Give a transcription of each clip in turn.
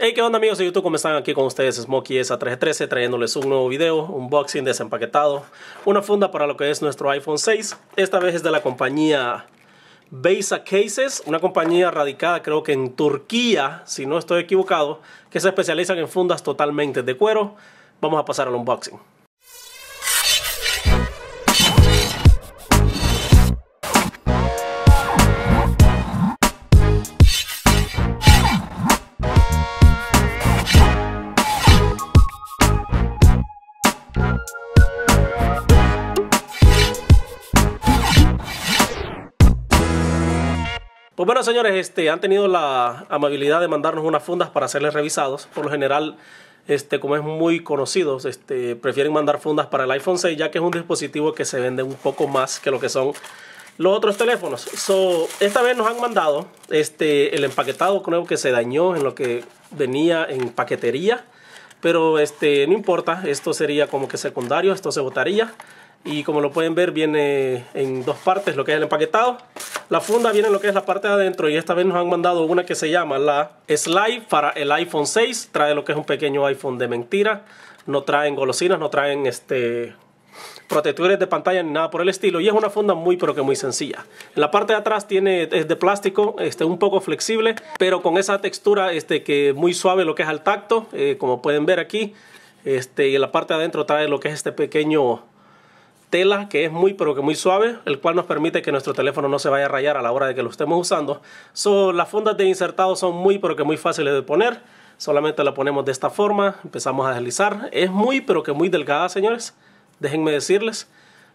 Hey, ¿qué onda amigos de YouTube? ¿Cómo están? Aquí con ustedes Smokey ESA313 trayéndoles un nuevo video, un desempaquetado, una funda para lo que es nuestro iPhone 6. Esta vez es de la compañía Besa Cases, una compañía radicada creo que en Turquía, si no estoy equivocado, que se especializan en fundas totalmente de cuero. Vamos a pasar al unboxing. Pues bueno, señores, este, han tenido la amabilidad de mandarnos unas fundas para hacerles revisados. Por lo general, este, como es muy conocido, este, prefieren mandar fundas para el iPhone 6, ya que es un dispositivo que se vende un poco más que lo que son los otros teléfonos. So, esta vez nos han mandado este, el empaquetado, creo que se dañó en lo que venía en paquetería. Pero este, no importa, esto sería como que secundario, esto se botaría. Y como lo pueden ver, viene en dos partes lo que es el empaquetado. La funda viene en lo que es la parte de adentro y esta vez nos han mandado una que se llama la Slide para el iPhone 6. Trae lo que es un pequeño iPhone de mentira. No traen golosinas, no traen este protectores de pantalla ni nada por el estilo y es una funda muy pero que muy sencilla en la parte de atrás tiene es de plástico este un poco flexible pero con esa textura este que muy suave lo que es al tacto eh, como pueden ver aquí este y en la parte de adentro trae lo que es este pequeño tela que es muy pero que muy suave, el cual nos permite que nuestro teléfono no se vaya a rayar a la hora de que lo estemos usando. las fundas de insertado son muy pero que muy fáciles de poner. Solamente la ponemos de esta forma, empezamos a deslizar. Es muy pero que muy delgada, señores. Déjenme decirles.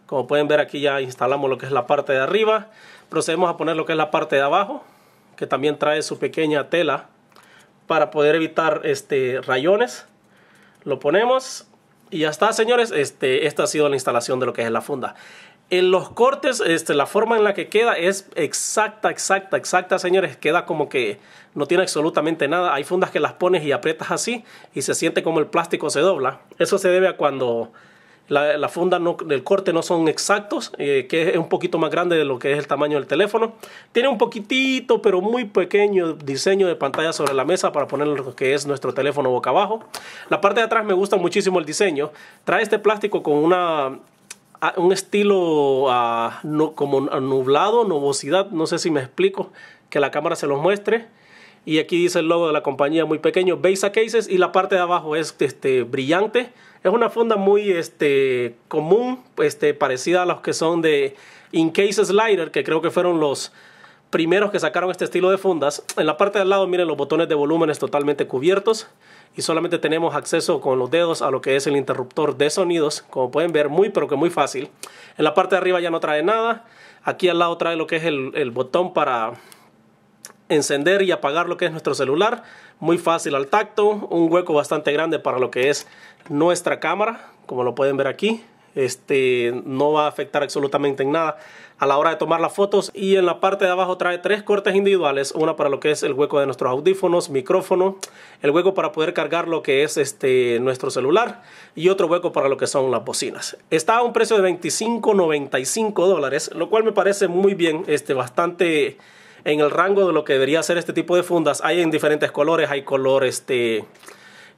Como pueden ver aquí ya instalamos lo que es la parte de arriba. Procedemos a poner lo que es la parte de abajo, que también trae su pequeña tela para poder evitar este rayones. Lo ponemos y ya está, señores. Este, esta ha sido la instalación de lo que es la funda. En los cortes, este, la forma en la que queda es exacta, exacta, exacta, señores. Queda como que no tiene absolutamente nada. Hay fundas que las pones y aprietas así y se siente como el plástico se dobla. Eso se debe a cuando la, la funda del corte no son exactos, eh, que es un poquito más grande de lo que es el tamaño del teléfono. Tiene un poquitito, pero muy pequeño diseño de pantalla sobre la mesa para poner lo que es nuestro teléfono boca abajo. La parte de atrás me gusta muchísimo el diseño. Trae este plástico con una un estilo como nublado, nubosidad, no sé si me explico, que la cámara se los muestre y aquí dice el logo de la compañía muy pequeño, Beza Cases y la parte de abajo es este, brillante. Es una funda muy este, común, este, parecida a los que son de Incase Slider, que creo que fueron los primeros que sacaron este estilo de fundas. En la parte de al lado miren los botones de volúmenes totalmente cubiertos y solamente tenemos acceso con los dedos a lo que es el interruptor de sonidos, como pueden ver, muy pero que muy fácil. En la parte de arriba ya no trae nada. Aquí al lado trae lo que es el botón para encender y apagar lo que es nuestro celular. Muy fácil al tacto, un hueco bastante grande para lo que es nuestra cámara, como lo pueden ver aquí. Este no va a afectar absolutamente en nada a la hora de tomar las fotos y en la parte de abajo trae tres cortes individuales, una para lo que es el hueco de nuestros audífonos, micrófono, el hueco para poder cargar lo que es este nuestro celular y otro hueco para lo que son las bocinas. Está a un precio de 25.95 dólares, lo cual me parece muy bien, este bastante en el rango de lo que debería ser este tipo de fundas. Hay en diferentes colores, hay color este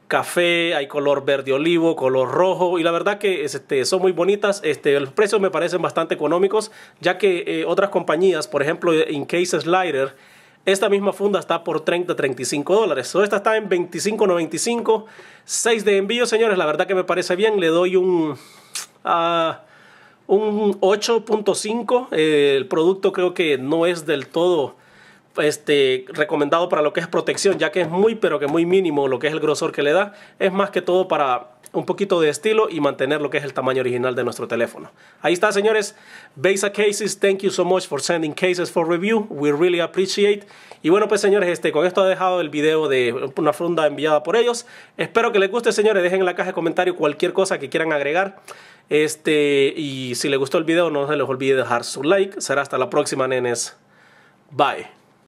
café, hay color verde olivo, color rojo y la verdad que este, son muy bonitas. Este, los precios me parecen bastante económicos ya que eh, otras compañías, por ejemplo Case Slider, esta misma funda está por 30-35 dólares. esta está en 25.95, 6 de envío señores, la verdad que me parece bien. Le doy un... Ah, un 8.5. Eh, el producto creo que no es del todo este, recomendado para lo que es protección, ya que es muy, pero que muy mínimo lo que es el grosor que le da. Es más que todo para un poquito de estilo y mantener lo que es el tamaño original de nuestro teléfono. Ahí está, señores. Besa Cases, thank you so much for sending cases for review. We really appreciate. Y bueno, pues señores, este, con esto ha dejado el video de una funda enviada por ellos. Espero que les guste, señores. Dejen en la caja de comentarios cualquier cosa que quieran agregar. Este, y si le gustó el video, no se les olvide dejar su like. Será hasta la próxima, nenes. Bye.